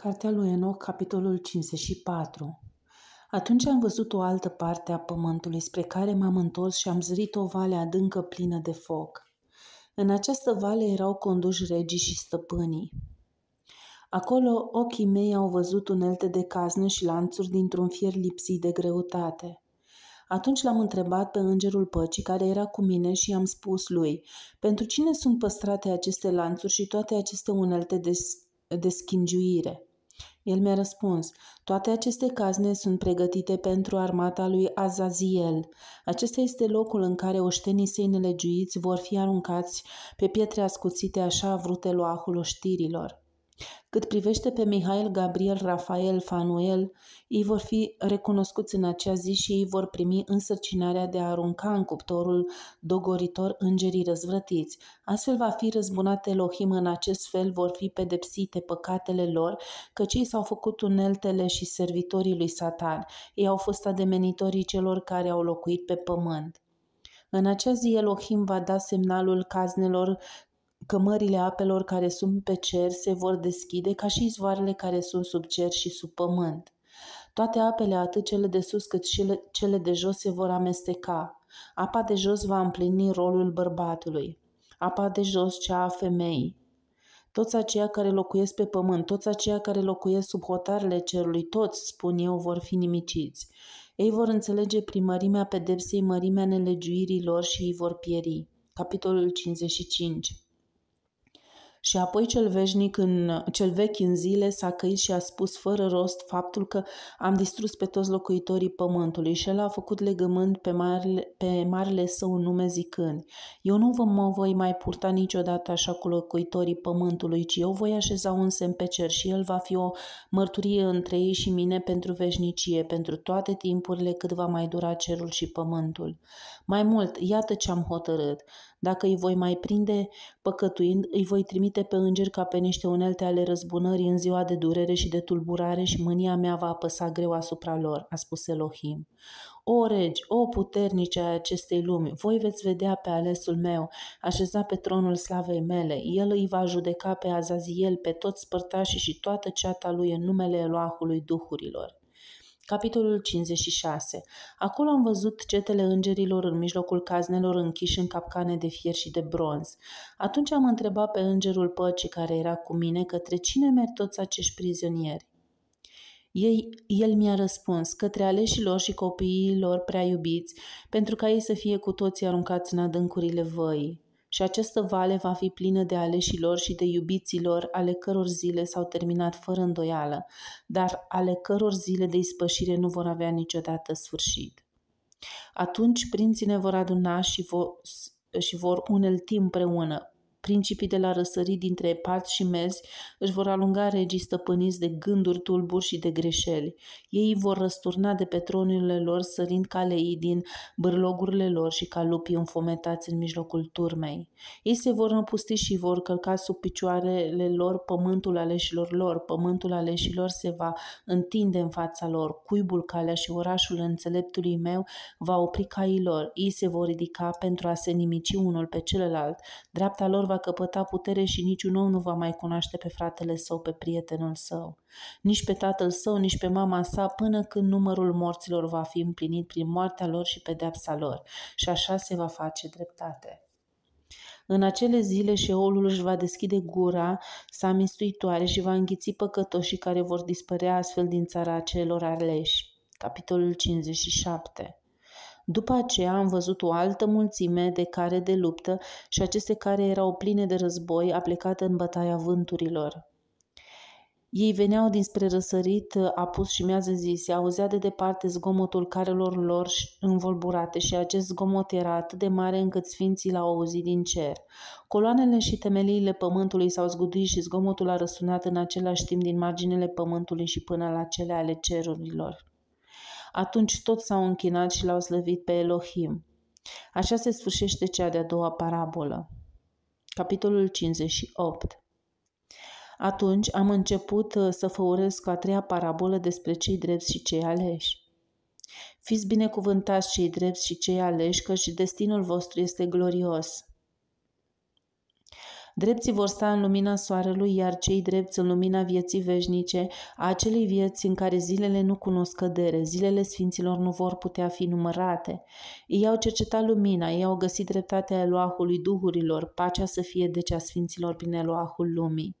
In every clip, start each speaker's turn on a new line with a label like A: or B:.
A: Cartea lui Enoch, capitolul 54 Atunci am văzut o altă parte a pământului spre care m-am întors și am zărit o vale adâncă plină de foc. În această vale erau conduși regii și stăpânii. Acolo ochii mei au văzut unelte de caznă și lanțuri dintr-un fier lipsit de greutate. Atunci l-am întrebat pe îngerul păcii care era cu mine și i-am spus lui, pentru cine sunt păstrate aceste lanțuri și toate aceste unelte de, de schingiuire? El mi-a răspuns, toate aceste cazne sunt pregătite pentru armata lui Azaziel. Acesta este locul în care oștenii săi nelegiuiți vor fi aruncați pe pietre ascuțite așa vrute loahul oștirilor. Cât privește pe Mihail, Gabriel, Rafael, Fanuel, ei vor fi recunoscuți în acea zi și ei vor primi însărcinarea de a arunca în cuptorul dogoritor îngerii răzvrătiți. Astfel va fi răzbunat Elohim, în acest fel vor fi pedepsite păcatele lor, căci cei s-au făcut uneltele și servitorii lui Satan. Ei au fost ademenitorii celor care au locuit pe pământ. În acea zi Elohim va da semnalul caznelor Cămările apelor care sunt pe cer se vor deschide ca și izvoarele care sunt sub cer și sub pământ. Toate apele, atât cele de sus cât și cele de jos, se vor amesteca. Apa de jos va împlini rolul bărbatului, apa de jos cea a femeii. Toți aceia care locuiesc pe pământ, toți aceia care locuiesc sub hotarele cerului, toți, spun eu, vor fi nimiciți. Ei vor înțelege primărimea pedepsei, mărimea lor și ei vor pieri. Capitolul 55 și apoi cel, veșnic în, cel vechi în zile s-a căit și a spus fără rost faptul că am distrus pe toți locuitorii pământului și el a făcut legământ pe marele, pe marele său nume zicând, eu nu vă mă voi mai purta niciodată așa cu locuitorii pământului, ci eu voi așeza un semn pe cer și el va fi o mărturie între ei și mine pentru veșnicie, pentru toate timpurile cât va mai dura cerul și pământul. Mai mult, iată ce am hotărât. Dacă îi voi mai prinde păcătuind, îi voi trimite pe îngeri ca pe niște unelte ale răzbunării în ziua de durere și de tulburare și mânia mea va apăsa greu asupra lor, a spus Elohim. O regi, o puternice a acestei lumi, voi veți vedea pe alesul meu, așezat pe tronul slavei mele, el îi va judeca pe Azaziel, pe toți spărtașii și toată ceata lui în numele Eloahului Duhurilor. Capitolul 56. Acolo am văzut cetele îngerilor în mijlocul caznelor închiși în capcane de fier și de bronz. Atunci am întrebat pe îngerul păcii care era cu mine către cine merg toți acești prizonieri. Ei, el mi-a răspuns, către aleșilor și copiilor prea iubiți, pentru ca ei să fie cu toții aruncați în adâncurile văii și această vale va fi plină de aleșilor și de iubiților, ale căror zile s-au terminat fără îndoială, dar ale căror zile de ispășire nu vor avea niciodată sfârșit. Atunci prinții ne vor aduna și vor, și vor unelti împreună, Principii de la răsărit dintre parți și mezi își vor alunga regii stăpâniți de gânduri tulburi și de greșeli. Ei vor răsturna de pe tronurile lor, sărind ca leii din bârlogurile lor și ca lupii înfometați în mijlocul turmei. Ei se vor împusti și vor călca sub picioarele lor pământul aleșilor lor. Pământul aleșilor se va întinde în fața lor. Cuibul, calea și orașul înțeleptului meu va opri caii lor. Ei se vor ridica pentru a se nimici unul pe celălalt. Dreapta lor va căpăta putere și niciun om nu va mai cunoaște pe fratele său, pe prietenul său, nici pe tatăl său, nici pe mama sa, până când numărul morților va fi împlinit prin moartea lor și pedeapsa lor. Și așa se va face dreptate. În acele zile șeolul își va deschide gura sa mistuitoare și va înghiți păcătoșii care vor dispărea astfel din țara celor aleși. Capitolul 57 după aceea am văzut o altă mulțime de care de luptă și aceste care erau pline de război, plecat în bătaia vânturilor. Ei veneau dinspre răsărit, apus și miază zi, se auzea de departe zgomotul carelor lor învolburate și acest zgomot era atât de mare încât sfinții l-au auzit din cer. Coloanele și temeliile pământului s-au zguduit și zgomotul a răsunat în același timp din marginile pământului și până la cele ale cerurilor. Atunci toți s-au închinat și l-au slăvit pe Elohim. Așa se sfârșește cea de-a doua parabolă. Capitolul 58 Atunci am început uh, să făuresc a treia parabolă despre cei drepți și cei aleși. Fiți binecuvântați cei drepți și cei aleși, căci destinul vostru este glorios. Drepții vor sta în lumina soarelui, iar cei drepți în lumina vieții veșnice, a acelei vieți în care zilele nu cunosc cădere, zilele sfinților nu vor putea fi numărate. Ei au cercetat lumina, ei au găsit dreptatea Eloahului Duhurilor, pacea să fie de cea sfinților prin Eloahul lumii.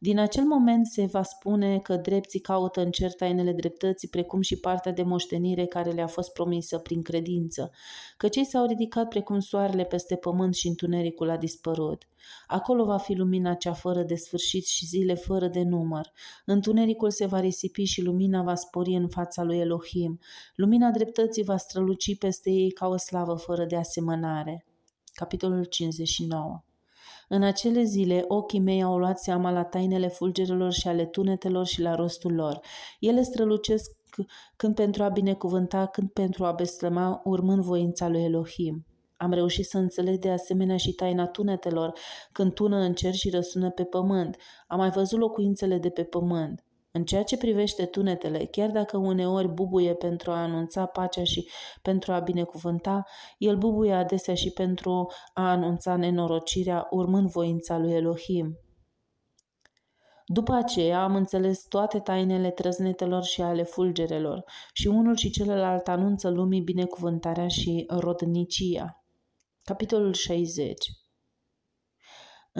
A: Din acel moment se va spune că drepții caută în cer tainele dreptății, precum și partea de moștenire care le-a fost promisă prin credință, că cei s-au ridicat precum soarele peste pământ și întunericul a dispărut. Acolo va fi lumina cea fără de sfârșit și zile fără de număr. Întunericul se va risipi și lumina va spori în fața lui Elohim. Lumina dreptății va străluci peste ei ca o slavă fără de asemănare. Capitolul 59 în acele zile, ochii mei au luat seama la tainele fulgerelor și ale tunetelor și la rostul lor. Ele strălucesc când pentru a binecuvânta, când pentru a beslăma, urmând voința lui Elohim. Am reușit să înțeleg de asemenea și taina tunetelor, când tună în cer și răsună pe pământ. Am mai văzut locuințele de pe pământ. În ceea ce privește tunetele, chiar dacă uneori bubuie pentru a anunța pacea și pentru a binecuvânta, el bubuie adesea și pentru a anunța nenorocirea, urmând voința lui Elohim. După aceea am înțeles toate tainele trăznetelor și ale fulgerelor și unul și celălalt anunță lumii binecuvântarea și rodnicia. Capitolul 60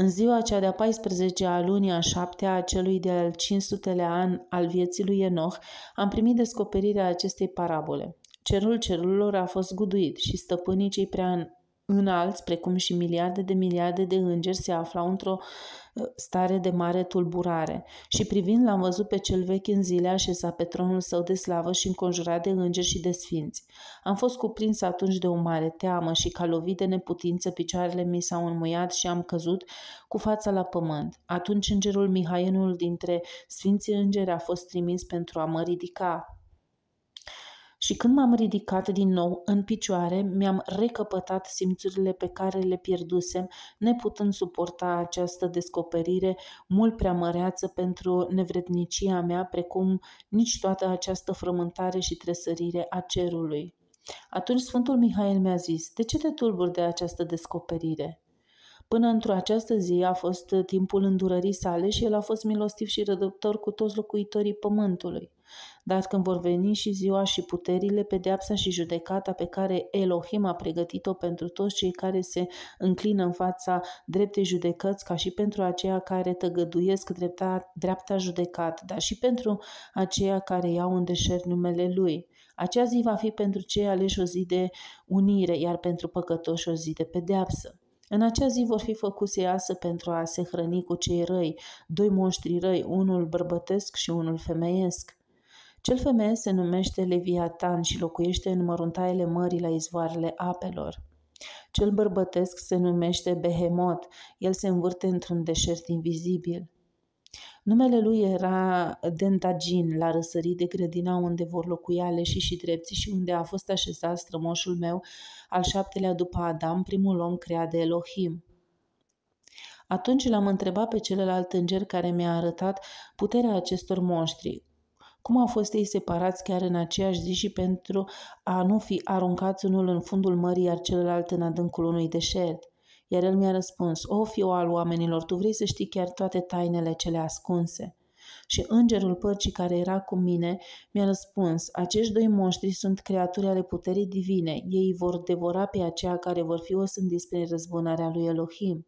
A: în ziua cea de-a 14-a lunii a șaptea a celui de-al 500-lea an al vieții lui Enoch, am primit descoperirea acestei parabole. Cerul cerurilor a fost guduit și stăpânii cei prea înalți, precum și miliarde de miliarde de îngeri, se aflau într-o uh, stare de mare tulburare. Și privind, l-am văzut pe cel vechi în zile așezat pe tronul său de slavă și înconjurat de îngeri și de sfinți. Am fost cuprins atunci de o mare teamă și ca lovit de neputință, picioarele mi s-au înmuiat și am căzut cu fața la pământ. Atunci îngerul Mihaienul dintre sfinții îngeri, a fost trimis pentru a mă ridica, și când m-am ridicat din nou în picioare, mi-am recăpătat simțurile pe care le pierdusem, neputând suporta această descoperire mult prea măreață pentru nevrednicia mea, precum nici toată această frământare și tresărire a cerului. Atunci Sfântul Mihail mi-a zis, de ce te tulburi de această descoperire? Până într-o această zi a fost timpul îndurării sale și el a fost milostiv și rădăptor cu toți locuitorii pământului. Dar când vor veni și ziua și puterile, pedeapsa și judecata pe care Elohim a pregătit-o pentru toți cei care se înclină în fața dreptei judecăți, ca și pentru aceia care tăgăduiesc drepta, dreapta judecată, dar și pentru aceia care iau în deșert numele Lui. Acea zi va fi pentru cei aleși o zi de unire, iar pentru păcătoși o zi de pedeapsă. În acea zi vor fi făcuse iasă pentru a se hrăni cu cei răi, doi monștri răi, unul bărbătesc și unul femeiesc. Cel femeie se numește Leviatan și locuiește în măruntaiele mării la izvoarele apelor. Cel bărbătesc se numește Behemot, el se învârte într-un deșert invizibil. Numele lui era Dentagin, la răsărit de grădina unde vor locui aleșii și drepții și unde a fost așezat strămoșul meu, al șaptelea după Adam, primul om creat de Elohim. Atunci l-am întrebat pe celălalt înger care mi-a arătat puterea acestor monștri, cum au fost ei separați chiar în aceeași zi și pentru a nu fi aruncați unul în fundul mării, iar celălalt în adâncul unui deșert. Iar el mi-a răspuns, O fiu al oamenilor, tu vrei să știi chiar toate tainele cele ascunse. Și îngerul părcii care era cu mine mi-a răspuns, acești doi monștri sunt creaturi ale puterii divine, ei vor devora pe aceea care vor fi osândiți prin răzbunarea lui Elohim.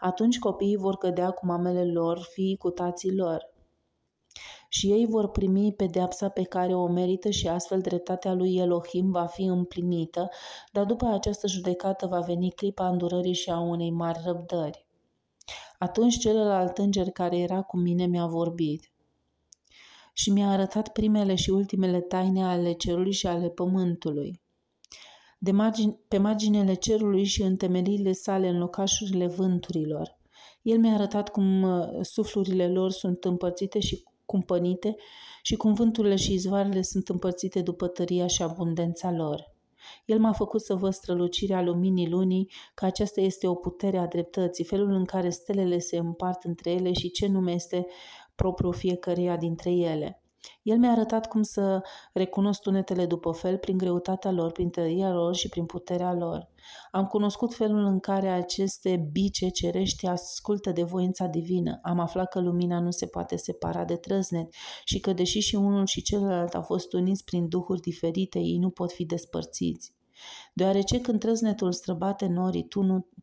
A: Atunci copiii vor cădea cu mamele lor, fiii cu tații lor și ei vor primi pedeapsa pe care o merită și astfel dreptatea lui Elohim va fi împlinită, dar după această judecată va veni clipa îndurării și a unei mari răbdări. Atunci celălalt înger care era cu mine mi-a vorbit și mi-a arătat primele și ultimele taine ale cerului și ale pământului. De margine, pe marginele cerului și în temeliile sale, în locașurile vânturilor. El mi-a arătat cum uh, suflurile lor sunt împărțite și cumpănite și cum vânturile și izvoarele sunt împărțite după tăria și abundența lor. El m-a făcut să văd strălucirea luminii lunii, că aceasta este o putere a dreptății, felul în care stelele se împart între ele și ce nume este propriu fiecăreia dintre ele. El mi-a arătat cum să recunosc tunetele după fel prin greutatea lor, prin tăria lor și prin puterea lor. Am cunoscut felul în care aceste bice cerești ascultă de voința divină. Am aflat că lumina nu se poate separa de trăznet și că deși și unul și celălalt au fost uniți prin duhuri diferite, ei nu pot fi despărțiți. Deoarece când trăznetul străbate norii,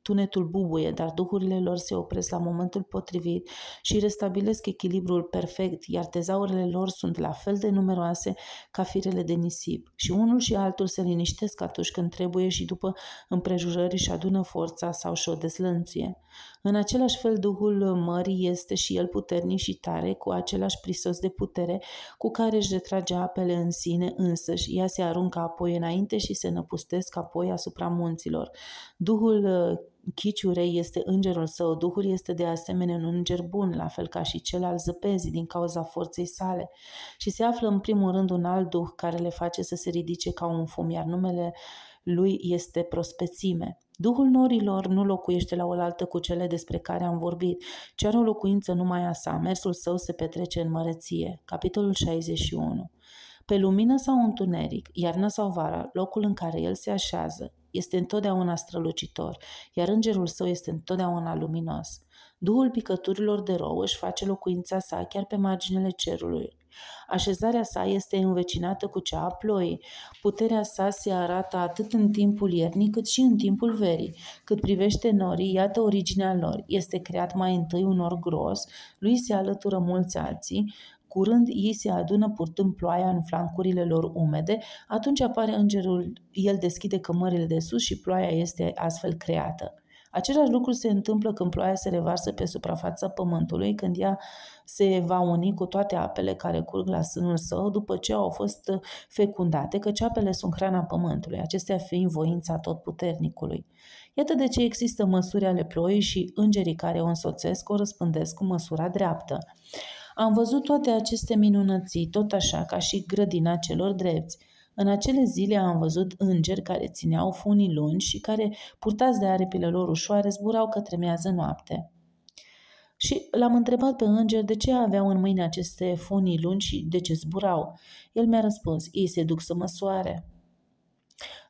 A: tunetul bubuie, dar duhurile lor se opresc la momentul potrivit și restabilesc echilibrul perfect, iar tezaurele lor sunt la fel de numeroase ca firele de nisip. Și unul și altul se liniștesc atunci când trebuie și după împrejurări și adună forța sau și o deslănție. În același fel, Duhul mării este și el puternic și tare, cu același prisos de putere cu care își retrage apele în sine însăși, ea se aruncă apoi înainte și se năpustă rostesc apoi asupra munților. Duhul uh, Chiciurei este îngerul său, Duhul este de asemenea un înger bun, la fel ca și cel al zăpezii din cauza forței sale. Și se află în primul rând un alt Duh care le face să se ridice ca un fum, iar numele lui este prospețime. Duhul norilor nu locuiește la oaltă cu cele despre care am vorbit, ci are o locuință numai a sa, mersul său se petrece în măreție. Capitolul 61 pe lumină sau întuneric, iarna sau vara, locul în care el se așează este întotdeauna strălucitor, iar îngerul său este întotdeauna luminos. Duhul picăturilor de rău își face locuința sa chiar pe marginile cerului. Așezarea sa este învecinată cu cea a ploii. Puterea sa se arată atât în timpul iernii cât și în timpul verii. Cât privește norii, iată originea lor. Este creat mai întâi un nor gros, lui se alătură mulți alții, Curând ei se adună purtând ploaia în flancurile lor umede, atunci apare îngerul, el deschide cămările de sus și ploaia este astfel creată. Același lucru se întâmplă când ploaia se revarsă pe suprafața pământului, când ea se va uni cu toate apele care curg la sânul său după ce au fost fecundate, căci apele sunt hrana pământului, acestea fiind voința totputernicului. Iată de ce există măsuri ale ploii și îngerii care o însoțesc o răspândesc cu măsura dreaptă. Am văzut toate aceste minunății, tot așa ca și grădina celor drepți. În acele zile am văzut îngeri care țineau funii lungi și care, purtați de aripile lor ușoare, zburau către miază noapte. Și l-am întrebat pe înger de ce aveau în mâini aceste funii lungi și de ce zburau. El mi-a răspuns, ei se duc să măsoare.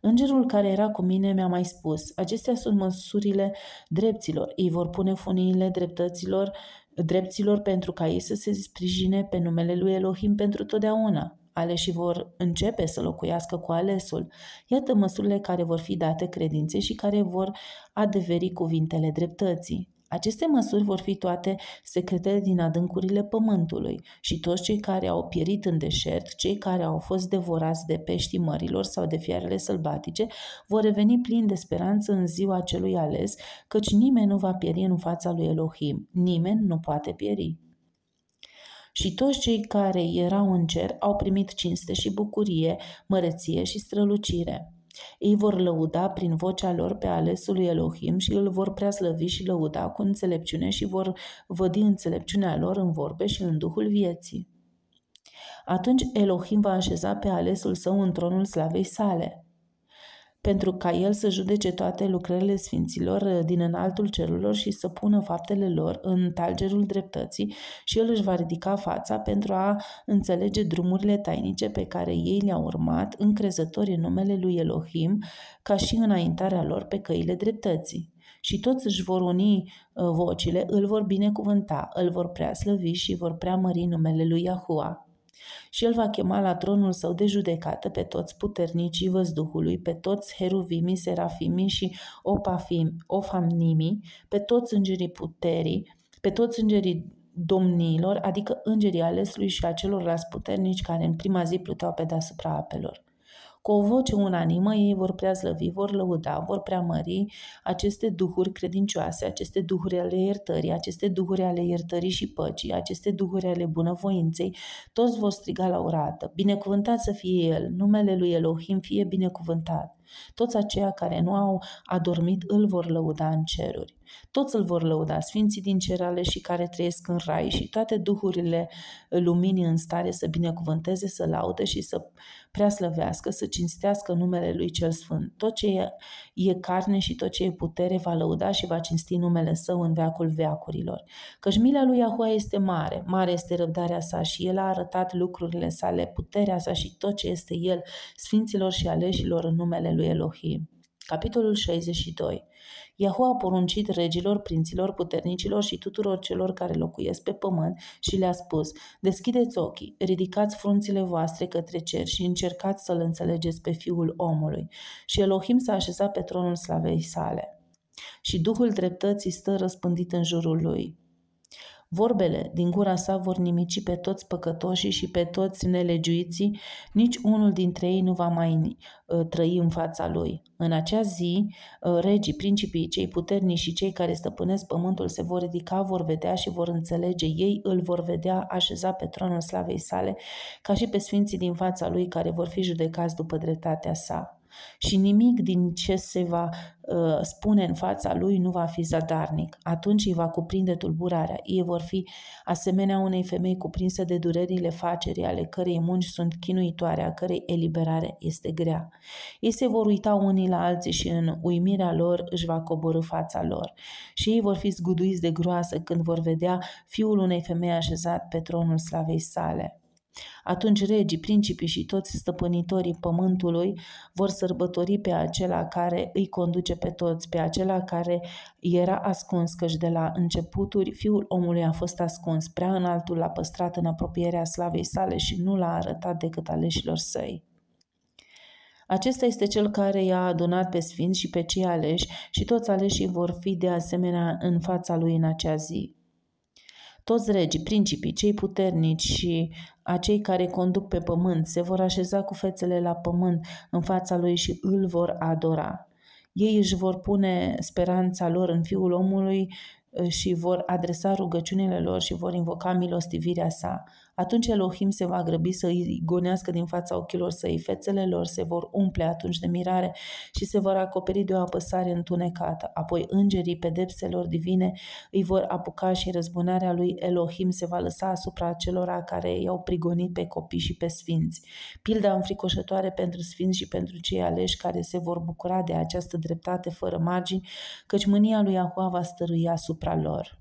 A: Îngerul care era cu mine mi-a mai spus, acestea sunt măsurile dreptilor, ei vor pune funiile dreptăților dreptilor pentru ca ei să se sprijine pe numele lui Elohim pentru totdeauna. Aleșii vor începe să locuiască cu alesul. Iată măsurile care vor fi date credinței și care vor adeveri cuvintele dreptății. Aceste măsuri vor fi toate secretele din adâncurile pământului și toți cei care au pierit în deșert, cei care au fost devorați de peștii mărilor sau de fiarele sălbatice, vor reveni plini de speranță în ziua celui ales, căci nimeni nu va pieri în fața lui Elohim, nimeni nu poate pieri și toți cei care erau în cer au primit cinste și bucurie, măreție și strălucire. Ei vor lăuda prin vocea lor pe alesul lui Elohim și îl vor preaslăvi și lăuda cu înțelepciune și vor vădi înțelepciunea lor în vorbe și în duhul vieții. Atunci Elohim va așeza pe alesul său în tronul slavei sale – pentru ca el să judece toate lucrările sfinților uh, din înaltul cerurilor și să pună faptele lor în talgerul dreptății și el își va ridica fața pentru a înțelege drumurile tainice pe care ei le-au urmat încrezători în numele lui Elohim, ca și înaintarea lor pe căile dreptății și toți își vor uni uh, vocile, îl vor binecuvânta, îl vor prea slăvi și vor prea mări numele lui Yahua și el va chema la tronul său de judecată pe toți puternicii văzduhului, pe toți heruvimii, serafimii și ofamnimii, pe toți îngerii puterii, pe toți îngerii domniilor, adică îngerii alesului și acelor celorlalți puternici care în prima zi pluteau pe deasupra apelor. Cu o voce unanimă ei vor prea slăvi, vor lăuda, vor mări aceste duhuri credincioase, aceste duhuri ale iertării, aceste duhuri ale iertării și păcii, aceste duhuri ale bunăvoinței. Toți vor striga la urată, binecuvântat să fie El, numele lui Elohim fie binecuvântat. Toți aceia care nu au adormit îl vor lăuda în ceruri. Toți îl vor lăuda, sfinții din cerale și care trăiesc în rai și toate duhurile luminii în stare să binecuvânteze, să laude și să preaslăvească, să cinstească numele lui cel sfânt. Tot ce e, carne și tot ce e putere va lăuda și va cinsti numele său în veacul veacurilor. Căci mila lui Iahua este mare, mare este răbdarea sa și el a arătat lucrurile sale, puterea sa și tot ce este el, sfinților și aleșilor în numele lui Elohim. Capitolul 62 Iahu a poruncit regilor, prinților, puternicilor și tuturor celor care locuiesc pe pământ și le-a spus, deschideți ochii, ridicați frunțile voastre către cer și încercați să-l înțelegeți pe fiul omului. Și Elohim s-a așezat pe tronul slavei sale. Și Duhul dreptății stă răspândit în jurul lui. Vorbele din gura sa vor nimici pe toți păcătoșii și pe toți nelegiuiții, nici unul dintre ei nu va mai ă, trăi în fața lui. În acea zi, ă, regii, principii, cei puternici și cei care stăpânesc pământul se vor ridica, vor vedea și vor înțelege. Ei îl vor vedea așeza pe tronul slavei sale, ca și pe sfinții din fața lui care vor fi judecați după dreptatea sa și nimic din ce se va uh, spune în fața lui nu va fi zadarnic. Atunci îi va cuprinde tulburarea. Ei vor fi asemenea unei femei cuprinse de durerile facerii, ale cărei munci sunt chinuitoare, a cărei eliberare este grea. Ei se vor uita unii la alții și în uimirea lor își va coborâ fața lor. Și ei vor fi zguduiți de groasă când vor vedea fiul unei femei așezat pe tronul slavei sale. Atunci regii, principii și toți stăpânitorii pământului vor sărbători pe acela care îi conduce pe toți, pe acela care era ascuns, căci de la începuturi fiul omului a fost ascuns, prea înaltul l-a păstrat în apropierea slavei sale și nu l-a arătat decât aleșilor săi. Acesta este cel care i-a adunat pe sfinți și pe cei aleși și toți aleșii vor fi de asemenea în fața lui în acea zi. Toți regii, principii, cei puternici și acei care conduc pe pământ se vor așeza cu fețele la pământ în fața lui și îl vor adora. Ei își vor pune speranța lor în Fiul omului și vor adresa rugăciunile lor și vor invoca milostivirea sa. Atunci Elohim se va grăbi să îi gonească din fața ochilor săi, fețele lor se vor umple atunci de mirare și se vor acoperi de o apăsare întunecată. Apoi îngerii pedepselor divine îi vor apuca și răzbunarea lui Elohim se va lăsa asupra celora care i-au prigonit pe copii și pe sfinți. Pilda înfricoșătoare pentru sfinți și pentru cei aleși care se vor bucura de această dreptate fără margini, căci mânia lui Ahua va stărui asupra lor.